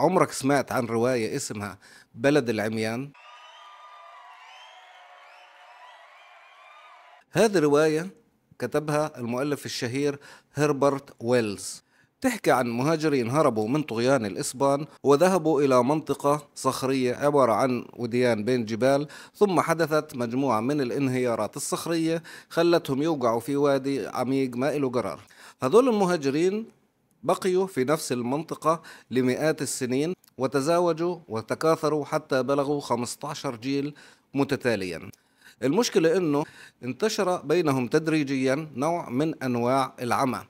عمرك سمعت عن رواية اسمها بلد العميان؟ هذه الرواية كتبها المؤلف الشهير هربرت ويلز تحكي عن مهاجرين هربوا من طغيان الإسبان وذهبوا إلى منطقة صخرية عبارة عن وديان بين جبال ثم حدثت مجموعة من الانهيارات الصخرية خلتهم يوقعوا في وادي عميق ما إله قرار هذول المهاجرين بقيوا في نفس المنطقة لمئات السنين وتزاوجوا وتكاثروا حتى بلغوا 15 جيل متتاليا المشكلة أنه انتشر بينهم تدريجيا نوع من أنواع العمى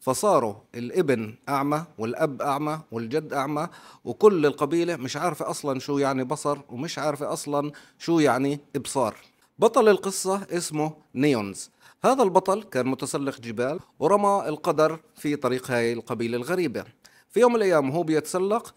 فصاروا الابن أعمى والأب أعمى والجد أعمى وكل القبيلة مش عارفة أصلا شو يعني بصر ومش عارفة أصلا شو يعني إبصار بطل القصة اسمه نيونز هذا البطل كان متسلق جبال ورمى القدر في طريق هاي القبيلة الغريبة في يوم من الأيام وهو بيتسلق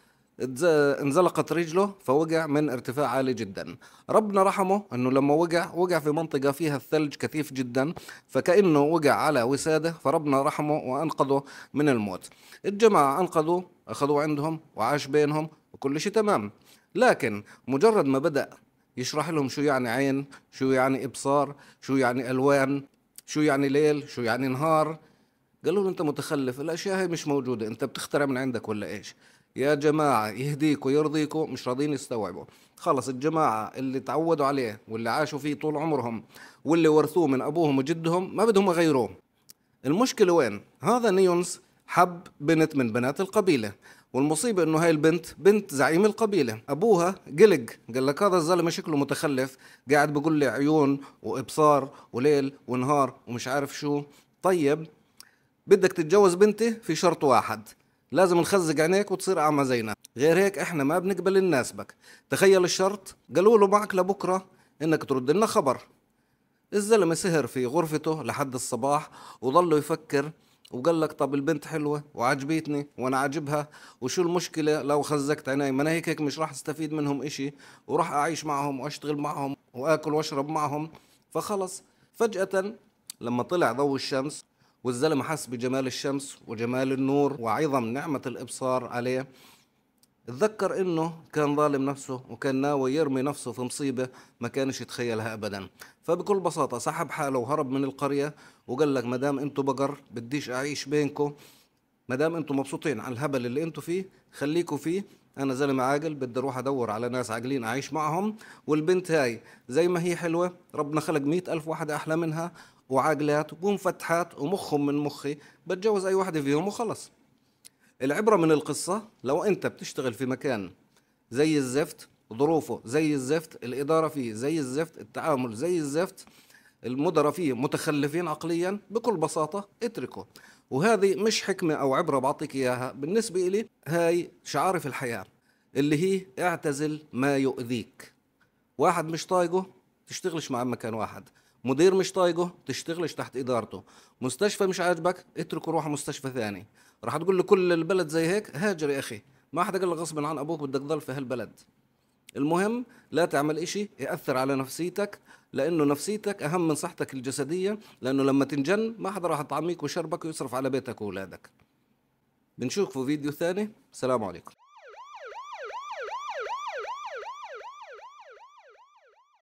انزلقت رجله فوقع من ارتفاع عالي جدا ربنا رحمه انه لما وقع وقع في منطقة فيها الثلج كثيف جدا فكأنه وقع على وسادة فربنا رحمه وأنقذه من الموت الجماعة أنقذوه أخذوه عندهم وعاش بينهم وكل شيء تمام لكن مجرد ما بدأ يشرح لهم شو يعني عين شو يعني إبصار شو يعني ألوان شو يعني ليل شو يعني نهار قالوا له انت متخلف الاشياء هي مش موجوده انت بتخترع من عندك ولا ايش يا جماعة يهديك ويرضيكوا مش راضيين يستوعبوا خلص الجماعة اللي تعودوا عليه واللي عاشوا فيه طول عمرهم واللي ورثوه من أبوهم وجدهم ما بدهم يغيروه المشكلة وين؟ هذا نيونس حب بنت من بنات القبيلة والمصيبة انه هاي البنت بنت زعيم القبيلة ابوها قلق قال لك هذا الزلمة شكله متخلف قاعد بقول لي عيون وابصار وليل ونهار ومش عارف شو طيب بدك تتجوز بنتي في شرط واحد لازم نخزق عينيك وتصير اعمى زينا غير هيك احنا ما بنقبل نناسبك تخيل الشرط قالوا له معك لبكره انك ترد لنا خبر الزلمه سهر في غرفته لحد الصباح وظل يفكر وقال لك طب البنت حلوه وعجبتني وانا عاجبها وشو المشكله لو خزقت عيني ما انا هيك هيك مش راح استفيد منهم إشي وراح اعيش معهم واشتغل معهم واكل واشرب معهم فخلص فجاه لما طلع ضوء الشمس والزلمه حس بجمال الشمس وجمال النور وعظم نعمه الابصار عليه تذكر انه كان ظالم نفسه وكان ناوي يرمي نفسه في مصيبه ما كانش يتخيلها ابدا فبكل بساطه سحب حاله وهرب من القريه وقال لك ما دام انتوا بقر بديش اعيش بينكم ما دام انتوا مبسوطين على الهبل اللي انتوا فيه خليكم فيه انا زلمه عاقل بدي اروح ادور على ناس عاقلين اعيش معهم والبنت هاي زي ما هي حلوه ربنا خلق مئة ألف واحده احلى منها وعاقلات ومفتحات ومخهم من مخي بتجوز اي واحده فيهم وخلص العبره من القصه لو انت بتشتغل في مكان زي الزفت ظروفه زي الزفت الاداره فيه زي الزفت التعامل زي الزفت المدراء فيه متخلفين عقليا بكل بساطة اتركه وهذه مش حكمة أو عبرة بعطيك إياها بالنسبة إلي هاي شعار في الحياة اللي هي اعتزل ما يؤذيك واحد مش طايقه تشتغلش مع مكان واحد مدير مش طايقه تشتغلش تحت إدارته مستشفى مش عاجبك اتركه روح مستشفى ثاني راح تقول لكل البلد زي هيك هاجر يا أخي ما حدا قال لك غصب عن أبوك بدك تضل في هالبلد المهم لا تعمل إشي يأثر على نفسيتك لأنه نفسيتك أهم من صحتك الجسدية لأنه لما تنجن ما حدا راح يطعميك وشربك ويصرف على بيتك وأولادك بنشوف في فيديو ثاني السلام عليكم